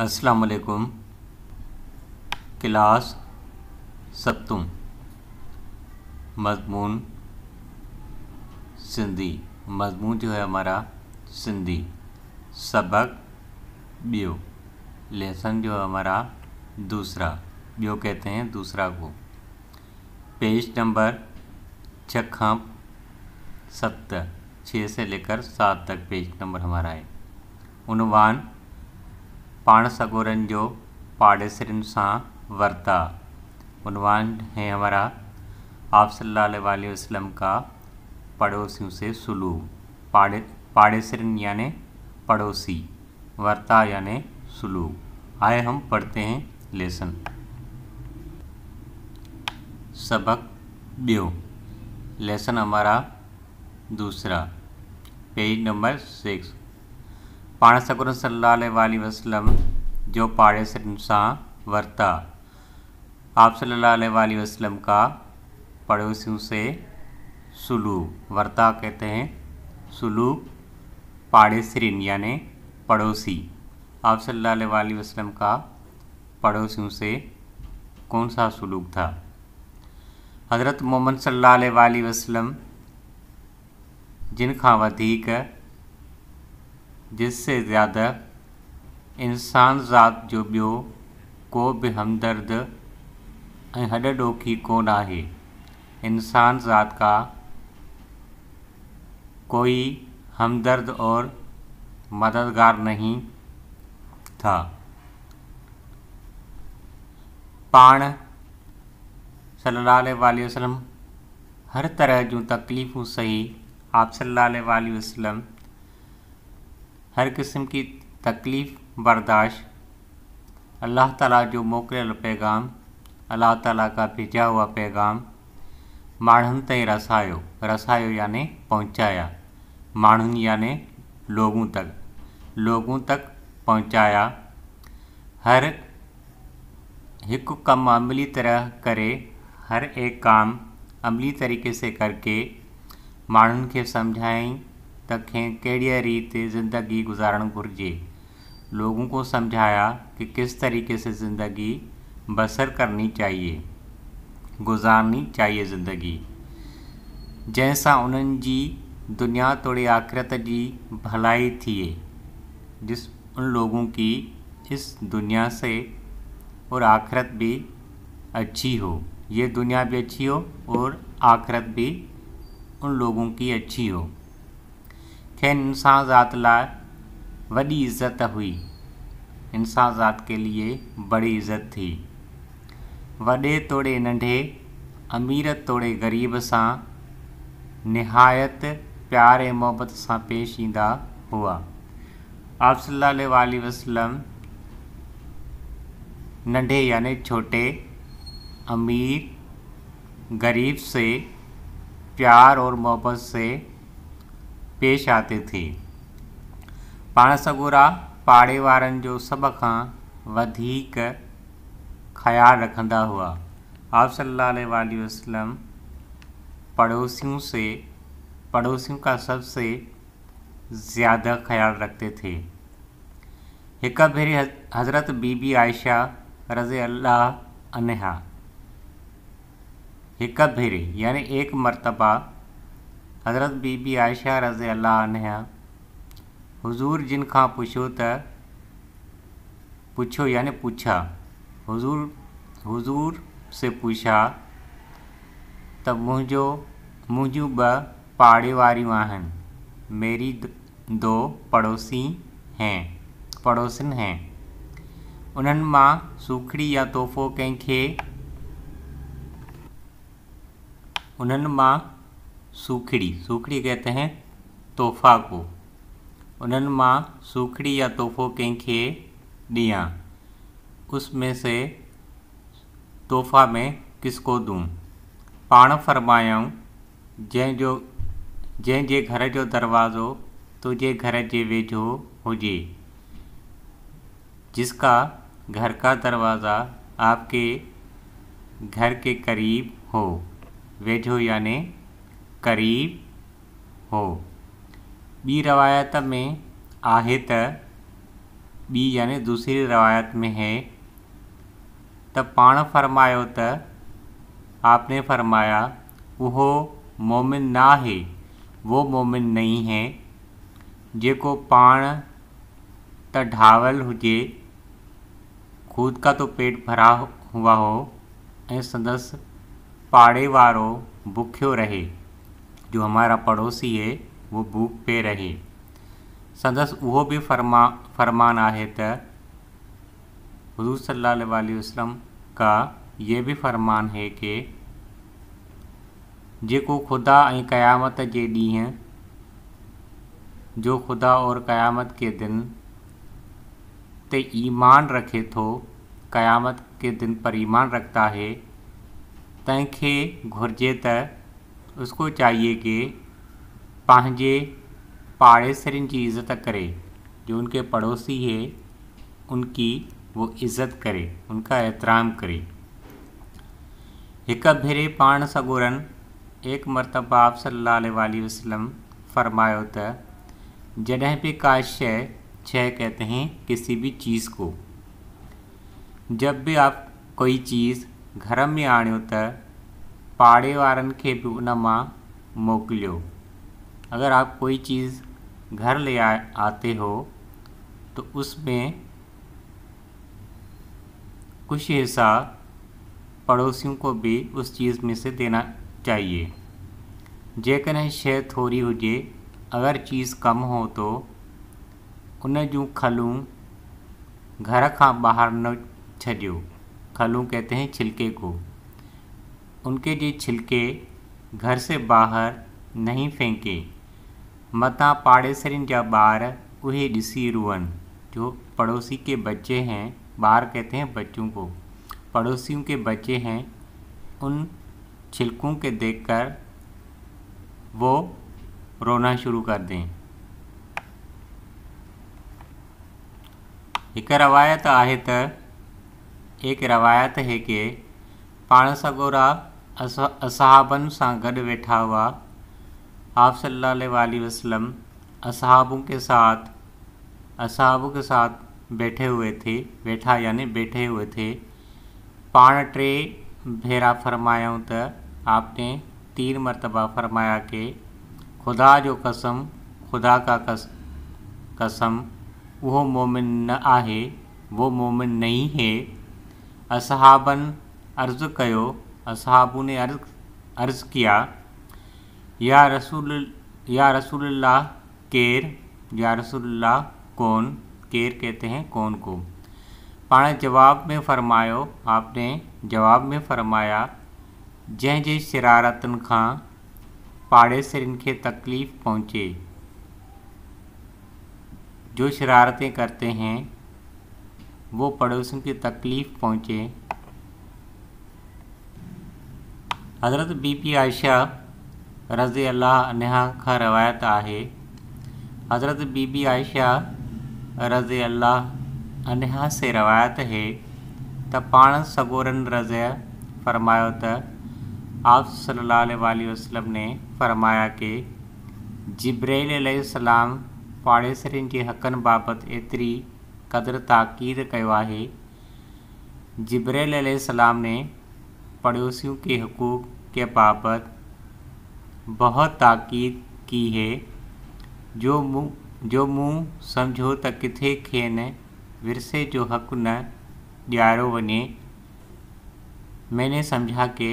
अस्सलाम वालेकुम क्लास सप्तम मजमून सिंधी मजमून जो है हमारा सिंधी सबक बियो लेसन जो है हमारा दूसरा बियो कहते हैं दूसरा को पेज नंबर छः सत्तर छः से लेकर सात तक पेज नंबर हमारा है उनवान पान सगोरन जो पाड़ेसरियुनि सा वरता उनवान है हमारा आप सल्लल्लाहु अलैहि वसल्लम का पड़ोसियों से सुलूक पाड़े पाड़ेसरन यानि पड़ोसी वर्ता यानि सुलूक आए हम पढ़ते हैं लेसन सबक बो लेसन हमारा दूसरा पेज नंबर सिक्स पा सगुर सल वसलम जो पाड़े सा वरता वरिता आप सल्ला वसलम का पड़ोसियों से सुलूक वरता कहते हैं सुलूक सरिन यानि पड़ोसी आप सल्ला वसलम का पड़ोसियों से कौन सा सुलूक था हज़रत मोहम्मद सल्ला वसलम जिन खां वधीक जिससे ज़्यादा इंसान ज़ात जो बो को भी हमदर्द हड डोखी को कोन है इंसान ज़ात का कोई हमदर्द और मददगार नहीं था सल्लल्लाहु अलैहि वसलम हर तरह जो तकलीफ़ू सही आप अलैहि वसलम हर किस्म की तकलीफ़ बर्दाश्त अल्लाह ताला जो मोकिल पैगाम अल्लाह ताला का भेजा हुआ पैगाम माण्हुनि तसाओ रसायो रसायो याने पहुचाया माण्हुनि लोगों तक लोगों तक पहुँचाया हर एक कम अमली तरह करे हर एक काम अमली तरीक़े से करके माण्हुनि के सम्झायईं तखें कहिड़ीअ रीत ज़िंदगी गुजारण घुर्जे लोगों को समझाया कि किस तरीके से ज़िंदगी बसर करनी चाहिए गुज़ारनी चाहिए ज़िंदगी जैसा उन जी दुनिया तोड़े आख़िरत जी भलाई थिए जिस उन लोगों की इस दुनिया से और आखिरत भी अच्छी हो ये दुनिया भी अच्छी हो और आखिरत भी उन लोगों की अच्छी हो खेनि इंसान ज़ात लाइ वॾी इज़त हुई इंसान ज़ात के लिए बड़ी इज़त थी वॾे तोड़े नंढे अमीर तोड़े ग़रीब सां निहायत प्यार ऐं मुहबत सां पेश ईंदा हुआ आप वसलम नंढे यानि छोटे अमीर गरीब से प्यार और मोहब्बत से पेश आते थे पा सगोरा पाड़ेवार वारनि जो सभ खां रखंदा हुआ आप सलाह वसलम पड़ोसियों से पड़ोसियों का सबसे ज़्यादा ख्याल रखते थे एक भेरे हज़रत बीबी आयशा रज़ अल्लाह अनहा एक भेरे यानी एक मरतबा हज़रत बीबी आयशा रज़ी अल्लाह हुज़ूर जिन खां पुछो त पुछो यानि पुछा हुज़ूर हुज़ूर से पूछा तो मुझो मुझू ब पाड़े वारियूं मेरी दो पड़ोसी हैं पड़ोसिन हैं उन्हनि मां सूखड़ी या तोहफ़ो कें उन्हनि मां सूखड़ी सूखड़ी कहते हैं तोहफ़ा को उन्हनि मां सूखड़ी या तोहफ़ो कंहिंखे दिया उसमें से तोहफ़ा में किसको दूं पाण फरमायऊं जो जे घर जो दरवाज़ो तुझे घर जे वेझो हुजे जिसका घर का दरवाज़ा आपके घर के करीब हो वेझो यानि क़रीब हो बी रवायत में आहे त बी यानी दूसरी रवायत में है त पाण फ़रमायो त आपने फ़रमाया वो मोमिन ना है वो मोमिन नहीं है जेको पाण त ढावल हुए खुद का तो पेट भरा हुआ हो ऐं संदसि पाड़े वारो बुखियो रहे जो हमारा पड़ोसी है वो भूख पे रही संदस वो भी फरमा फरमान आहे त हजूर सलाह वसलम का ये भी फरमान है कि जो ख़ुदा ऐं क़यामत के ॾींहुं जो ख़ुदा और क़यामत के दिन ते ईमान रखे तो क़यामत के दिन पर ईमान रखता है तंहिंखे घुर्जे त उसको चाहिए कि पाँजे पाड़ेसरनि की इज़्ज़त करे जो उनके पड़ोसी है उनकी वो इज़्ज़त करे उनका एहतराम करे एक भेरे पान सगुरन एक मरतबा आप सलाहु वसलम फरमायो त जॾहिं भी का शय शय कहते हैं किसी भी चीज़ को जब भी आप कोई चीज़ घर में आने त पाड़े वारनि खे उन अगर आप कोई चीज़ घर ले आ, आते हो तो उसमें कुछ हिस्सा पड़ोसियों को भी उस चीज़ में से देना चाहिए जेकॾहिं शइ थोड़ी हुए अगर चीज़ कम हो तो उन जो खलूं घर का बाहर न छो खलूं कहते हैं छिलके को उनके जी छिलके घर से बाहर नहीं फेंके मतां पाड़ेसरियुनि जा बार उहे ॾिसी रुअनि जो पड़ोसी के बच्चे हैं बार कहते हैं बच्चों को पड़ोसियों के बच्चे हैं उन छिलकों के देखकर वो रोना शुरू कर दें एक रवायत आहे त एक रवायत है कि पाण सगोरा असहाबन सां गड वेठा हुआ आप सलाह वसलम असहाबों के साथ असहाबों के साथ बैठे हुए थे वेठा यानी बैठे हुए थे पान टे भेरा फरमायाऊं तो आपने तीन मरतबा फरमाया कि ख़ुदा जो कसम ख़ुदा का कस कसम वो मोमिन न आहे वो मोमिन नहीं है असहाबन अर्ज कयो असहाबू ने अर्ज अर्ज किया या रसूल या रसूलुल्लाह केर या रसूलुल्लाह कौन केर कहते हैं कौन को पाण जवाब में फरमायो आपने जवाब में फरमाया जै जे शरारतुनि पाड़े पाड़ेसरिन खे तकलीफ़ पहुँचे जो शरारतें करते हैं वो पड़ोसियों की तकलीफ़ पहुँचे हज़रत बी पी आयशा रज़ी अल्लाह नहा का रवायत है हज़रत बीबी आयशा रज़ी अल्लाह अनहा से रवायत है त पा सगोरन रज़ फरमा त आप सलाह वसलम ने फ़रमाया कि जिब्रैल सलाम पाड़ेसरियुनि के हक़नि बाबत एतरी क़दुरु ताक़ीद कयो जिब्रैल सलाम ने पड़ोसियों के हकूक़ के बाबत बहुत ताकीद की है जो मुँह जो मुँह समझो त किथे खेनि विरसे जो हक़ न दियारो बने मैंने समझा कि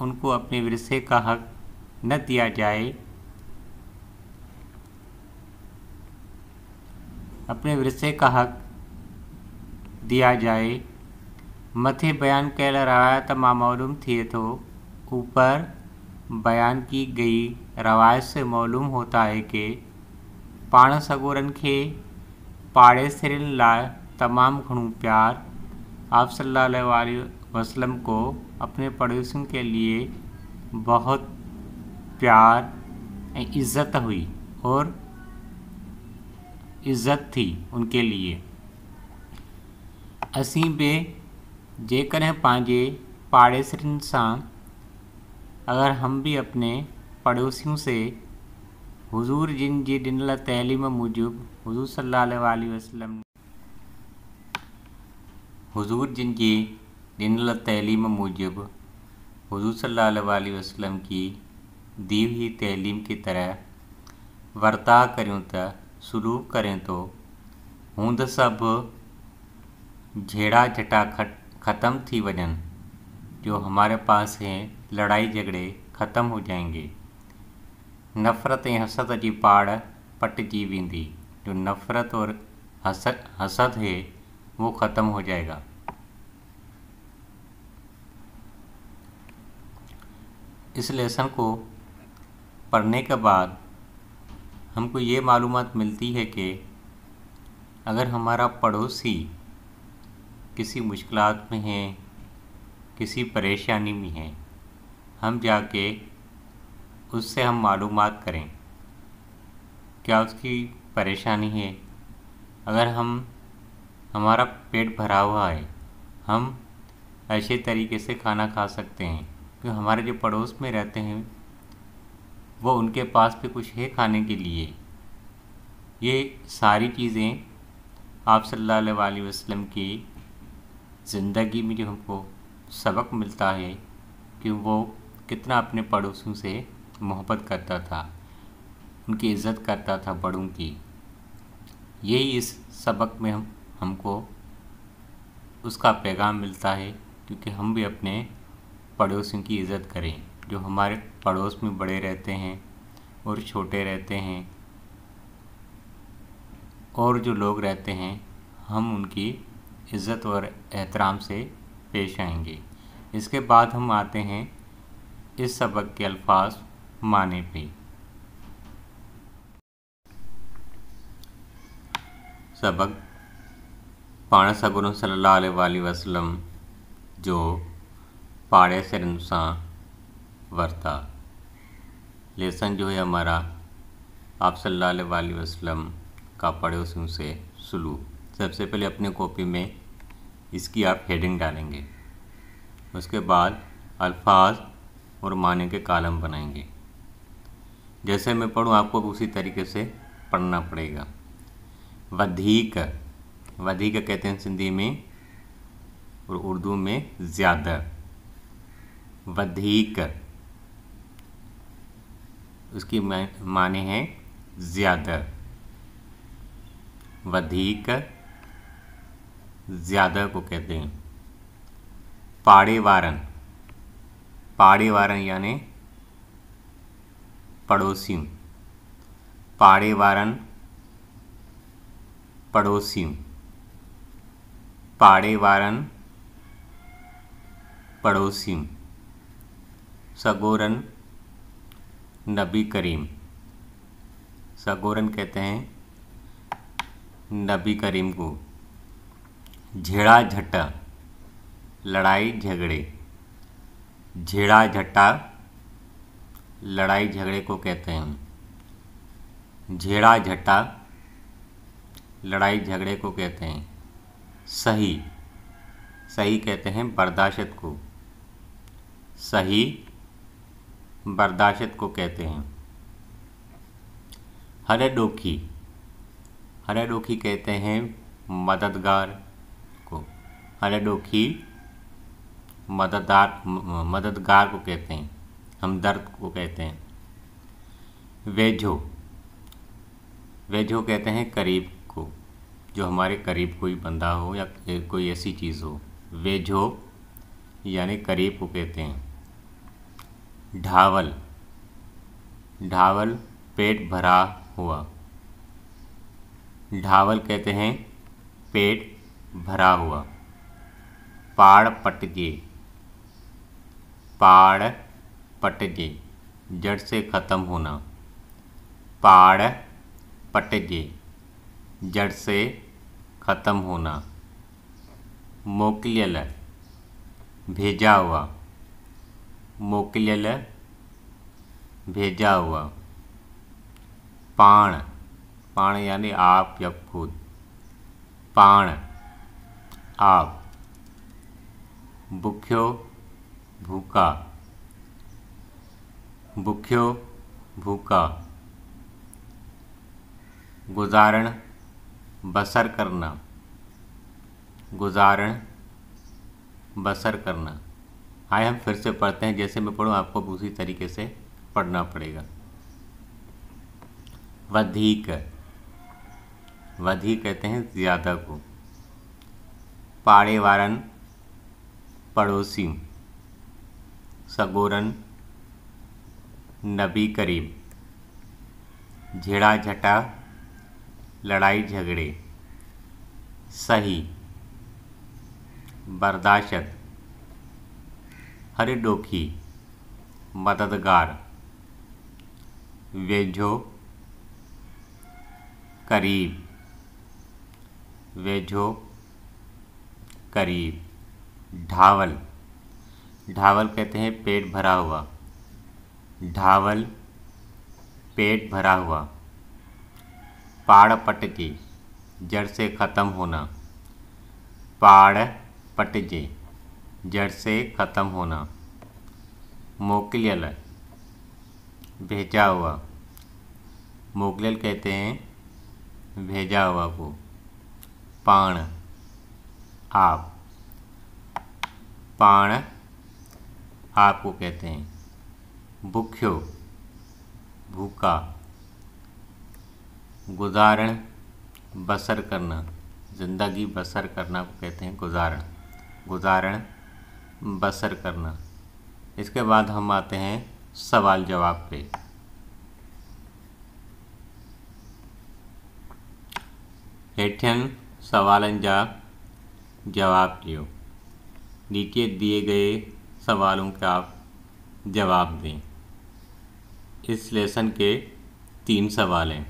उनको अपने विरसे का हक न दिया जाए अपने विरसे का हक दिया जाए मथे बयान कल रवायत मां मालूम थिए तो ऊपर बयान की गई रवायत से मालूम होता है कि पान सगोरन के पाड़ेसरियुनि ला तमाम घणो प्यार आप सल्लल्लाहु वसलम को अपने पड़ोसियों के लिए बहुत प्यार इज़्ज़त हुई और इज़्ज़त थी उनके लिए असी भी जेकॾहिं पंहिंजे पाड़ेसरियुनि अगर हम भी अपने पड़ोसियों से हुज़ूर जिन जी ॾिनल तैलीम मूजिब हुज़ूर सलाहु वसलम हुज़ूर जिन जी ॾिनल तइलीम मूजिबि हुजूर सलाहु वसलम की दी हुई तैलीम की तरह वर्ता करूँ त सलूक करें तो हूंद सब झेड़ा झटा खट ख़त्म थी वजन जो हमारे पास हैं लड़ाई झगड़े ख़त्म हो जाएंगे नफ़रत ऐं हसद जी पाड़ पटजी वेंदी जो नफ़रत और हसद हसद है वो ख़त्म हो जाएगा इस लेसन को पढ़ने के बाद हमको ये मालूम मिलती है कि अगर हमारा पड़ोसी किसी मुश्किल में हैं किसी परेशानी में हैं हम जाके उससे हम मालूम करें क्या उसकी परेशानी है अगर हम हमारा पेट भरा हुआ है हम ऐसे तरीके से खाना खा सकते हैं क्योंकि हमारे जो पड़ोस में रहते हैं वो उनके पास भी कुछ है खाने के लिए ये सारी चीज़ें आप सल्लल्लाहु अलैहि वसल्लम की ज़िंदगी में जो हमको सबक मिलता है कि वो कितना अपने पड़ोसियों से मोहब्बत करता था उनकी इज़्ज़त करता था बड़ों की यही इस सबक में हम हमको उसका पैगाम मिलता है क्योंकि हम भी अपने पड़ोसियों की इज़्ज़त करें जो हमारे पड़ोस में बड़े रहते हैं और छोटे रहते हैं और जो लोग रहते हैं हम उनकी इज़्ज़त और एहतराम से पेश आएंगे इसके बाद हम आते हैं इस सबक के अल्फाज माने पे सबक पाण सगुरू सलाह वसलम जो पाड़े से अनुसा वरता लेसन जो है हमारा आप सल्लल्लाहु अलैहि वसल्लम का पड़ोसियों से सलूक सबसे पहले अपने कॉपी में इसकी आप हेडिंग डालेंगे उसके बाद अल्फाज और माने के कालम बनाएंगे जैसे मैं पढ़ूँ आपको उसी तरीके से पढ़ना पड़ेगा वधीक वधीक कहते हैं सिंधी में और उर्दू में ज़्यादा वधीक उसकी माने हैं ज़्यादा वधीक ज़्यादा को कहते हैं पाड़ेवारन पाड़ेवारन यानि वारन पाड़ेवारन पाड़े पाड़ेवारन पड़ोसी सगोरन नबी करीम सगोरन कहते हैं नबी करीम को झेड़ा झट्टा लड़ाई झगड़े झेड़ा झट्टा लड़ाई झगड़े को कहते हैं झेड़ा झट्टा लड़ाई झगड़े को कहते हैं सही सही कहते हैं बर्दाश्त को सही बर्दाश्त को कहते हैं हरे डोखी हरे डोखी कहते हैं मददगार अरेडो डोखी मददार मददगार को कहते हैं हमदर्द को कहते हैं वेझो वेझो कहते हैं करीब को जो हमारे करीब कोई बंदा हो या कोई ऐसी चीज़ हो वेझो यानी करीब को कहते हैं ढावल ढावल पेट भरा हुआ ढावल कहते हैं पेट भरा हुआ पाड़ पटजे पाड़ पटजे जड़ से ख़त्म होना पाड़ पटजे जड़ से ख़त्म होना मोकलियल भेजा हुआ मोकलियल भेजा हुआ पाण पाण यानी आप या खुद पाण आप भूख्यो भूका भूख्यो भूखा गुजारण बसर करना गुजारण बसर करना आए हम फिर से पढ़ते हैं जैसे मैं पढ़ूँ आपको उसी तरीके से पढ़ना पड़ेगा वधिक वधी कहते हैं ज़्यादा को पाड़े वारन पड़ोसी सगोरन नबी करीम झेड़ा झटा लड़ाई झगड़े सही हर हरडोखी मददगार वेझो करीब वेझो करीब ढावल ढावल कहते हैं पेट भरा हुआ ढावल पेट भरा हुआ पाड़ पटकी जड़ से ख़त्म होना पाड़ पटजे जड़ से ख़त्म होना मोकलियल भेजा हुआ मोकलियल कहते हैं भेजा हुआ को पाण आप पाण आपको कहते हैं भुख्यो भूखा गुजारण बसर करना ज़िंदगी बसर करना को कहते हैं गुजारण गुजारण बसर करना इसके बाद हम आते हैं सवाल जवाब पे हेठन सवालनि जा जवाब दियो नीचे दिए गए सवालों का आप जवाब दें इस लेसन के तीन सवाल हैं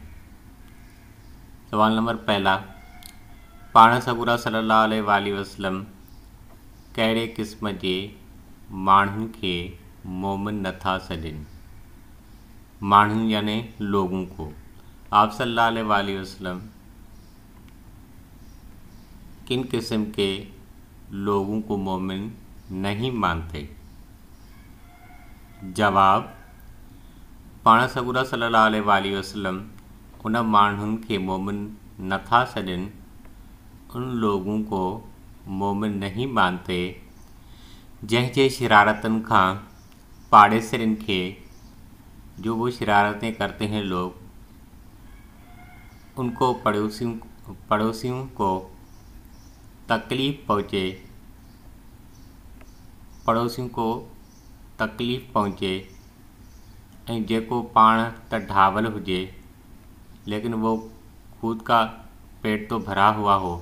सवाल नंबर पहला पाण सगुरा सला वसलम कहिड़े क़िस्म जे के खे मोमिन नथा सदन माण्हुनि यानि लोगों को आप सल्लल्लाहु अलैहि वसल्लम किन किस्म के लोगों को मोमिन नहीं मानते जवाब पा सगुरा सल वसलम उन माण्हुनि के मोमिन नथा सदन उन लोगों को मोमिन नहीं मानते जैसे शरारतन का पाड़ेसरनि के जो वो शरारतें करते हैं लोग उनको पड़ोसियों पड़ोसियों को तकलीफ़ पहुँचे पड़ोसियों को तकलीफ़ पहुँचे जो पा तो त ढावल हुए लेकिन वो खुद का पेट तो भरा हुआ हो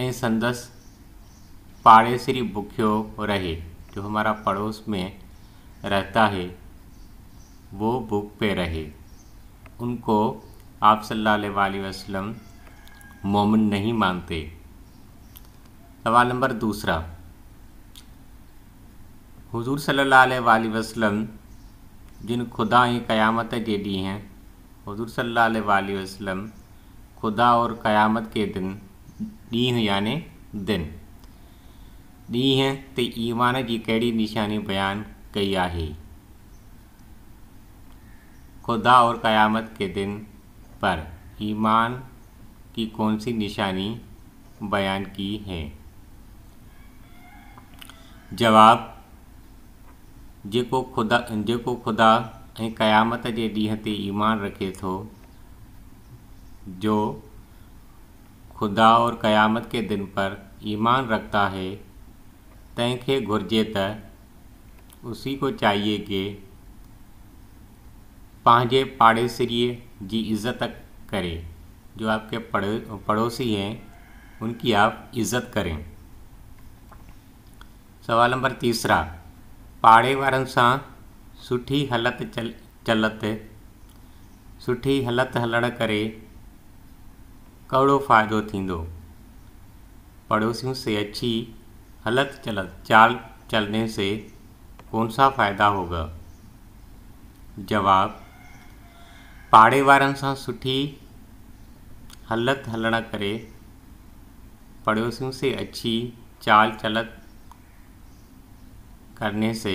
ऐं संदसि पाड़ेसरी बुखियो रहे जो हमारा पड़ोस में रहता है वो भूख पे रहे उनको आप सल्लल्लाहु अलैहि वसल्लम मोमिन नहीं मानते सवाल नंबर दूसरा हुजूर सल्लल्लाहु अलैहि वसल्लम जिन ही क़यामत के लिए हैं सल्लल्लाहु अलैहि वसल्लम खुदा और क़यामत के दिन ॾींहुं यानि दिन हैं तो ईमान की कड़ी निशानी बयान कई है खुदा और क़यामत के दिन पर ईमान की कौन सी निशानी बयान की है जवाब जेको खुदा जेको खुदा ए क़यामत के ॾींहं ते ईमान रखे तो जो खुदा और क़यामत के दिन पर ईमान रखता है तंखे घुर्जे त उसी को चाहिए कि पंहिंजे पाड़ेसरी की इज्जत करें जो आपके पड़ो पड़ोसी हैं उनकी आप इज्जत करें सवाल नंबर तीसरा पाड़े वारनि सां सुठी हलत चल चलत सुठी हलत हलण करे कड़ो फ़ाइदो थींदो पड़ोसियों से अच्छी हलत चलत चाल चलने से कौन सा फ़ायदा होगा जवाब पाड़े वारनि सां सुठी हलत हलण करे पड़ोसियों से अच्छी चाल चलत करने से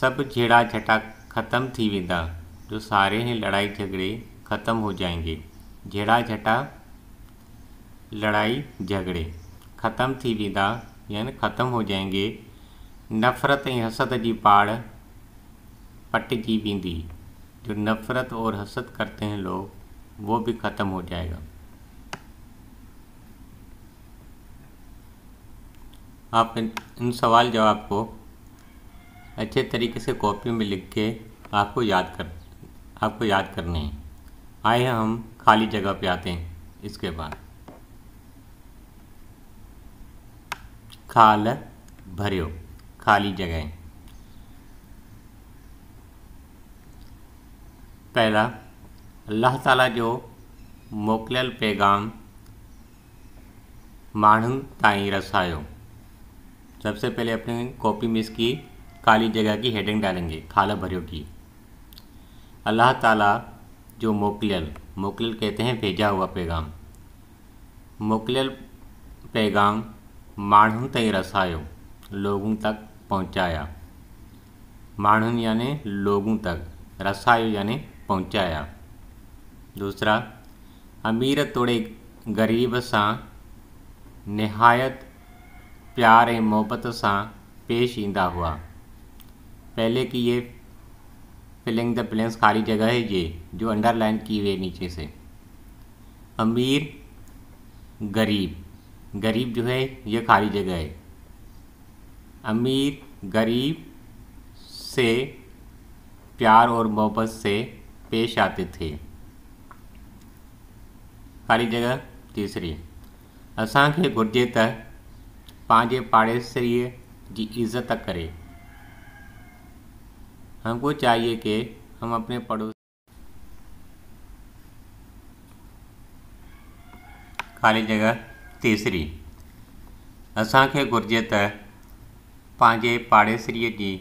सब झेड़ा झटा ख़त्म थी वेंदा जो सारे ही लड़ाई झगड़े ख़त्म हो जाएंगे झेड़ा झटा लड़ाई झगड़े ख़त्म थी वेंदा यानि ख़त्म हो जाएंगे नफ़रत ऐं हसद जी पाड़ पटजी वी जो नफ़रत और हसद करते हैं लोग वो भी ख़त्म हो जाएगा आप इन सवाल जवाब को अच्छे तरीके से कॉपी में लिख के आपको याद कर आपको याद करने हैं आए हैं हम खाली जगह पे आते हैं इसके बाद खाल भरियो खाली जगह पहला अल्लाह ताला जो मोकल पैगाम मान ताई रसायो सबसे पहले अपने कॉपी में इसकी काली जगह की हेडिंग डालेंगे खाला भरियो की अल्लाह ताला जो मोकल मोकल कहते हैं भेजा हुआ पैगाम मोकल पैगाम माण्हुनि ताईं रसायो लोगों तक पहुंचाया मान यानी लोगों तक रसायो यानी पहुंचाया दूसरा अमीर तोड़े ग़रीब सा नहायत प्यार मोहब्बत सा पेश इंदा हुआ पहले की ये फिलिंग द प्लेंस खाली जगह है ये जो अंडरलाइन की हुई है नीचे से अमीर गरीब गरीब जो है ये खाली जगह है अमीर गरीब से प्यार और मोहब्बत से पेश आते थे वारी जगह तीसरी असांखे घुर्ज ते पंहिंजे की इज्जत करें हमको चाहिए कि हम अपने पड़ोस खाली जगह तीसरी असांखे के घुर्ज पंहिंजे पाड़ेसरी की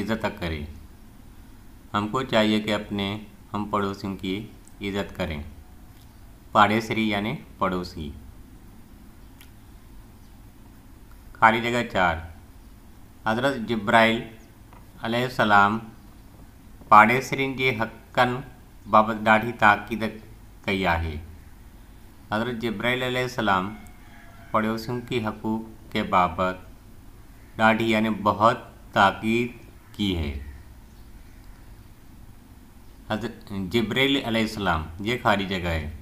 इज्जत करें हमको चाहिए कि अपने हम पड़ोसियों की इज्जत करें पाड़ेसरी यानी पड़ोसी खाली जगह चार हज़रत जब्राइल अलम पाड़ेसरीन के हकन बाबत ढी ताक़ीद कई है हज़रत जब्राइल अलम पड़ोसियों की हकूक़ के बाबत ढी यानी बहुत ताक़ीद की है जब्रैल जब्राइल सलाम ये खाली जगह है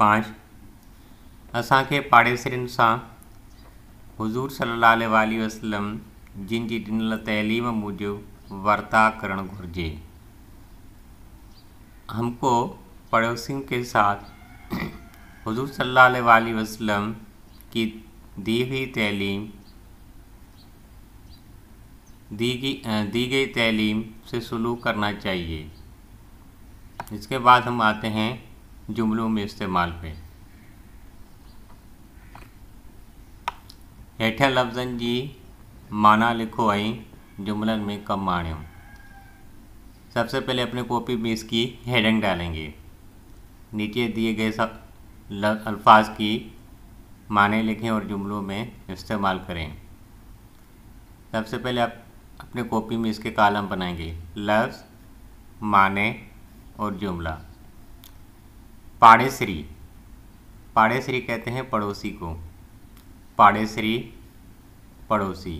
पाँच असा के सां हज़ूर सलाहु आल वसलम जिन की ॾिनल तइलीम मूजिबि वर्ता करणु घुर्जे हमको पड़ोसियों के साथ हजूर सल्लल्लाहु अलैहि वसलम की दी हुई तैलीम दी गई दी गई तैलीम से सलूक करना चाहिए इसके बाद हम आते हैं जुमलों में इस्तेमाल हुए हेठा लफ्जन जी माना लिखो आई जुमलनि में कम आणियो सबसे पहले अपने कॉपी में इसकी हेडिंग डालेंगे नीचे दिए गए सब अल्फाज की माने लिखें और जुमलों में इस्तेमाल करें सबसे पहले आप अपने कॉपी में इसके कालम बनाएंगे लफ्ज़ माने और जुमला पाड़ेसरी पाड़ेसरी कहते हैं पड़ोसी को पाड़ेसरी पड़ोसी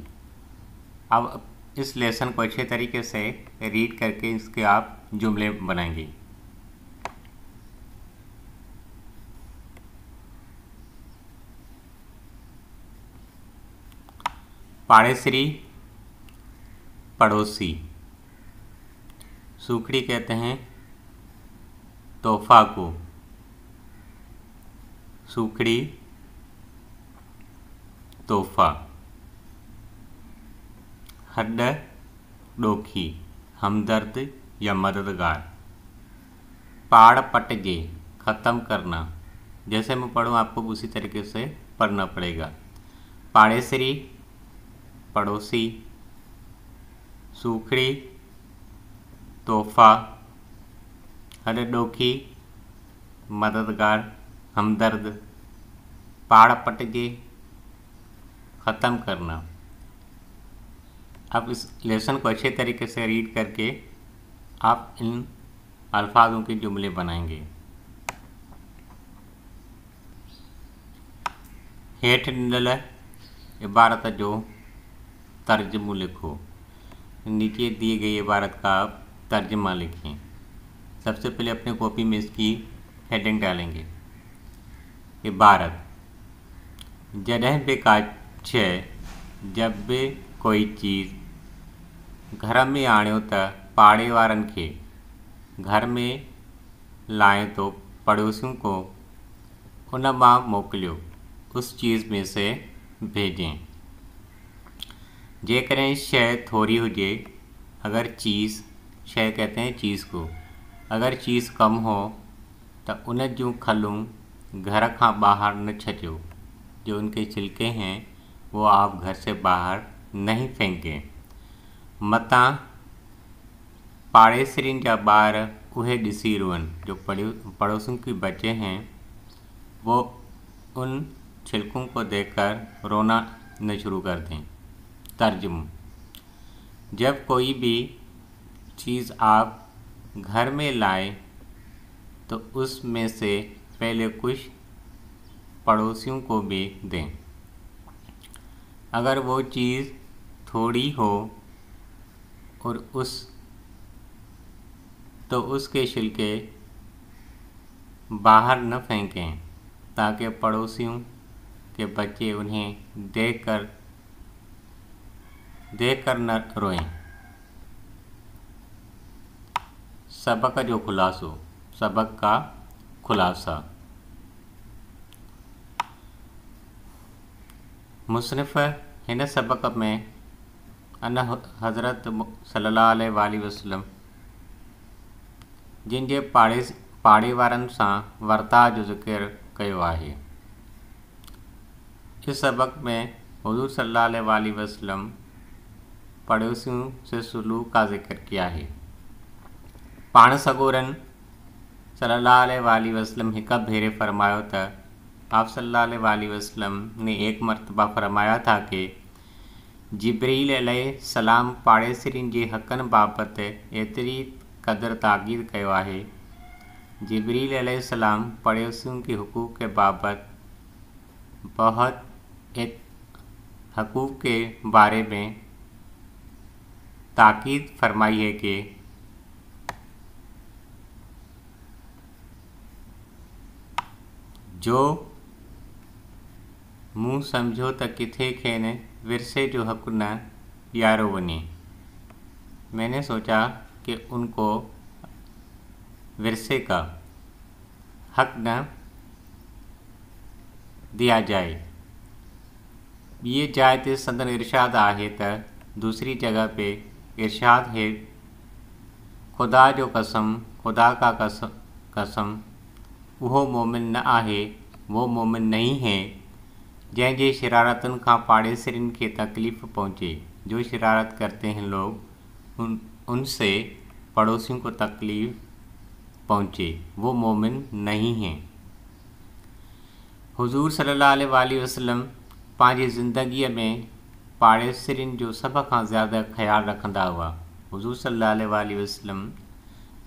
अब इस लेसन को अच्छे तरीके से रीड करके इसके आप जुमले बनाएंगे पाड़ेसरी पड़ोसी सूखड़ी कहते हैं तोहफा को सूखड़ी तोहफ़ा हड डोखी हमदर्द या मददगार पाड़ पट गए ख़त्म करना जैसे मैं पढ़ूँ आपको उसी तरीके से पढ़ना पड़ेगा पाड़ेसरी पड़ोसी सूखड़ी तोहफ़ा हड डोखी मददगार हमदर्द पाड़ पटके ख़त्म करना अब इस लेसन को अच्छे तरीके से रीड करके आप इन अल्फाजों के जुमले बनाएंगे हेठ ॾिनल इबारत जो तर्जम लिखो नीचे दिए गई इबारत का आप तर्जमा लिखें सबसे पहले अपने कॉपी में इसकी हेडिंग डालेंगे इबारत जॾहिं बि का शइ जब बि कोई चीज़ घर में आणियो तो त पाड़े वारनि खे घर में लाहे तो पड़ोसियों को उन मां मोकिलियो उस चीज़ में से भेजें जेकॾहिं शइ थोरी हुजे अगरि चीज़ शइ कहते हैं चीज़ को अगरि चीज़ कम हो त तो उन जूं खलूं घर का बाहर न छचो जो उनके छिलके हैं वो आप घर से बाहर नहीं फेंकें मत पाड़ेसरी जा बार उहे ॾिसी जो पड़ो पड़ोसों की बच्चे हैं वो उन छिलकों को देखकर रोना न शुरू कर दें तर्जुम जब कोई भी चीज़ आप घर में लाए तो उसमें से पहले कुछ पड़ोसियों को भी दें अगर वो चीज़ थोड़ी हो और उस तो उसके छिलके बाहर न फेंकें ताकि पड़ोसियों के बच्चे उन्हें देख कर देख कर न रोएं सबक जो खुलासो सबक का खुलासा मुसनफ़ इन सबक़ में अन हज़रत सला वसलम जिन जे पाड़े पाड़े वारनि सां वर्ता जो ज़िक्र कयो इस सबक़ में हजूर सला वसलम पड़ोसियों से सुलूक का ज़िक्र किया है पा सगोरनि सल्लल्लाहु वसलम एक भेरे फरमाया त आप सल्ला वसलम ने एक मरतबा फ़रमाया था कि जिब्रील सलाम पाड़ेसरियुनि के हकन बाबत एतरी कदर ताक़ीद किया है जिब्रील सलाम पड़ोसियों के हक़ूक़ के बाबत बहुत हक़ूक़ के बारे में ताक़ीद फरमाई है कि जो समझो त किथे खेन विरसे जो न यारो वे मैंने सोचा कि उनको विरसे का हक न दिया जाए ये तो सदन इर्शाद आहे त दूसरी जगह पे इर्शाद है खुदा जो कसम खुदा का कसम कसम वह मोमिन न आहे वो मोमिन नहीं है जैसे शरारतुनि का पाड़ेसर खे तकलीफ़ पहुँचे जो शरारत करते हैं लोग उन उनसे पड़ोसियों को तकलीफ़ पहुँचे वो मोमिन नहीं हैं हजूर सल्ला वसलम पंहिंजी जिंदगी में पाड़ेसरियुनि जो सब का ज़्यादा ख्याल रखा हुआ हजूर सल्ला वसलम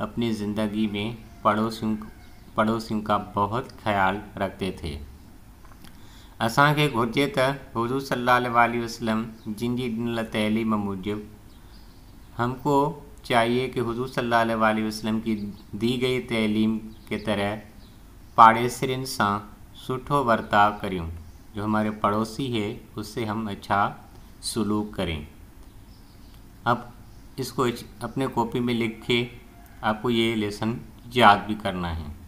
अपनी ज़िंदगी में पड़ोसियों पड़ोसियों का बहुत ख्याल रखते थे असांखे घुरिजे त हजू सल वसलम जिनकी जी तैलीम मूजिब हमको चाहिए कि हजू सल वसलम की दी गई तैलीम के तरह पाड़ेसरनि से सुठो वर्ताव करूँ जो हमारे पड़ोसी है उससे हम अच्छा सलूक करें अब इसको अपने कॉपी में लिख के आपको ये लेसन याद भी करना है